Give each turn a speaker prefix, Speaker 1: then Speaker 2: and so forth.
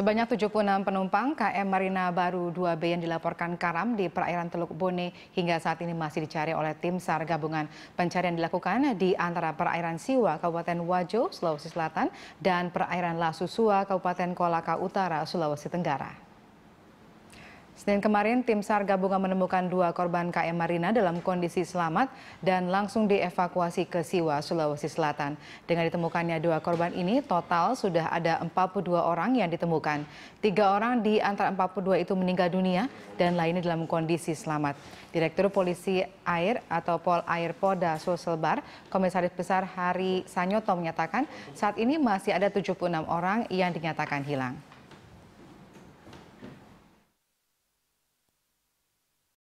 Speaker 1: Sebanyak 76 penumpang KM Marina Baru 2B yang dilaporkan karam di perairan Teluk Bone hingga saat ini masih dicari oleh tim SAR gabungan. Pencarian dilakukan di antara perairan Siwa, Kabupaten Wajo, Sulawesi Selatan, dan perairan Lasusua, Kabupaten Kolaka Utara, Sulawesi Tenggara. Senin kemarin, tim SAR gabungan menemukan dua korban KM Marina dalam kondisi selamat dan langsung dievakuasi ke Siwa, Sulawesi Selatan. Dengan ditemukannya dua korban ini, total sudah ada 42 orang yang ditemukan. Tiga orang di antara 42 itu meninggal dunia dan lainnya dalam kondisi selamat. Direktur Polisi Air atau Pol Air Polda Sulselbar, Komisaris Besar Hari Sanyoto menyatakan saat ini masih ada 76 orang yang dinyatakan hilang.